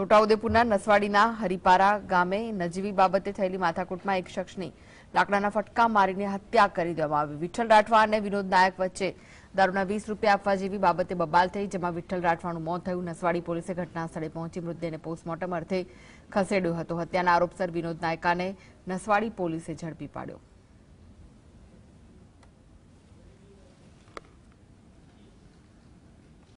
ટોટાઉદેપુrna નસવાડીના હરીપરા ગામે નજીવી બાબતે થયેલી માથાકૂટમાં એક શખ્સને ડાકડાના ફટકા મારીને હત્યા કરી દેવામાં આવી વિઠ્ઠલ રાઠવાણે વિનોદ નાયક વચ્ચે દરણા 20 રૂપિયા આપવા જેવી બાબતે બબલ થઈ જેમાં વિઠ્ઠલ રાઠવાણો મોત થયું નસવાડી પોલીસે ઘટનાસ્થળે પહોંચી મૃતદેને પોસ્ટમોર્ટમ અર્થે ખસેડ્યો હતો હત્યાના આરોપસર વિનોદ નાયકાને નસવાડી પોલીસે ઝડપી પાડ્યો